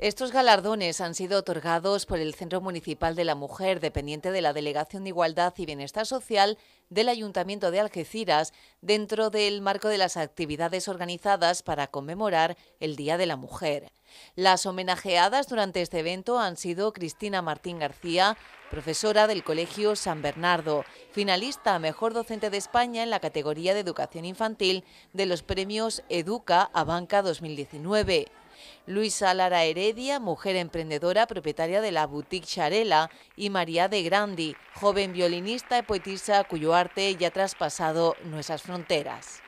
Estos galardones han sido otorgados por el Centro Municipal de la Mujer, dependiente de la Delegación de Igualdad y Bienestar Social del Ayuntamiento de Algeciras, dentro del marco de las actividades organizadas para conmemorar el Día de la Mujer. Las homenajeadas durante este evento han sido Cristina Martín García, profesora del Colegio San Bernardo, finalista a Mejor Docente de España en la categoría de Educación Infantil de los premios Educa a Banca 2019. Luisa Lara Heredia, mujer emprendedora propietaria de la boutique Charela, y María de Grandi, joven violinista y poetisa cuyo arte ya ha traspasado nuestras fronteras.